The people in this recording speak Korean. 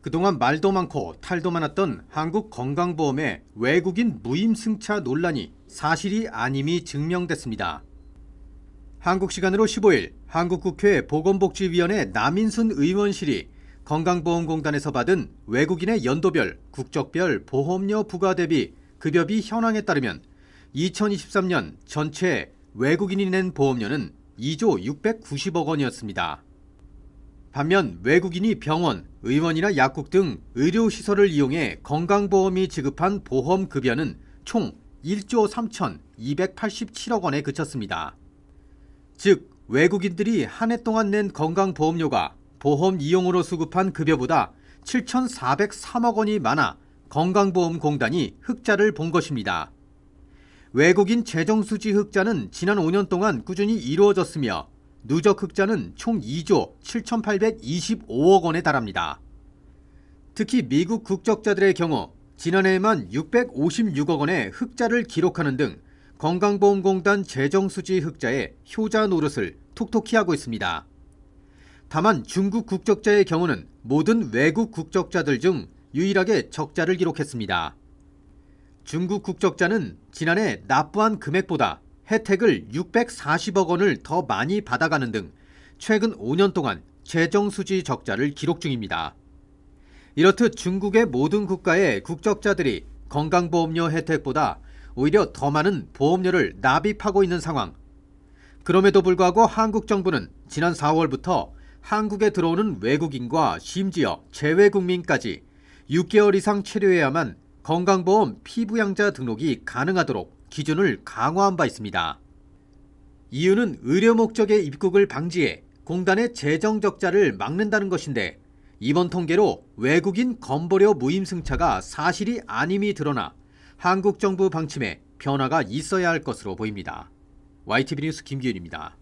그동안 말도 많고 탈도 많았던 한국 건강보험의 외국인 무임승차 논란이 사실이 아님이 증명됐습니다. 한국 시간으로 15일 한국국회 보건복지위원회 남인순 의원실이 건강보험공단에서 받은 외국인의 연도별, 국적별 보험료 부과 대비 급여비 현황에 따르면 2023년 전체 외국인이 낸 보험료는 2조 690억 원이었습니다. 반면 외국인이 병원, 의원이나 약국 등 의료시설을 이용해 건강보험이 지급한 보험급여는 총 1조 3,287억 원에 그쳤습니다. 즉, 외국인들이 한 해 동안 낸 건강보험료가 보험 이용으로 수급한 급여보다 7,403억 원이 많아 건강보험공단이 흑자를 본 것입니다. 외국인 재정수지 흑자는 지난 5년 동안 꾸준히 이루어졌으며 누적 흑자는 총 2조 7,825억 원에 달합니다. 특히 미국 국적자들의 경우 지난해에만 656억 원의 흑자를 기록하는 등 건강보험공단 재정수지 흑자에 효자 노릇을 톡톡히 하고 있습니다. 다만 중국 국적자의 경우는 모든 외국 국적자들 중 유일하게 적자를 기록했습니다. 중국 국적자는 지난해 납부한 금액보다 혜택을 640억 원을 더 많이 받아가는 등 최근 5년 동안 재정 수지 적자를 기록 중입니다. 이렇듯 중국의 모든 국가의 국적자들이 건강보험료 혜택보다 오히려 더 많은 보험료를 납입하고 있는 상황. 그럼에도 불구하고 한국 정부는 지난 4월부터 한국에 들어오는 외국인과 심지어 재외국민까지 6개월 이상 치료해야만 건강보험 피부양자 등록이 가능하도록 기준을 강화한 바 있습니다. 이유는 의료 목적의 입국을 방지해 공단의 재정 적자를 막는다는 것인데 이번 통계로 외국인 건보료 무임승차가 사실이 아님이 드러나 한국 정부 방침에 변화가 있어야 할 것으로 보입니다. YTV 뉴스 김기윤입니다.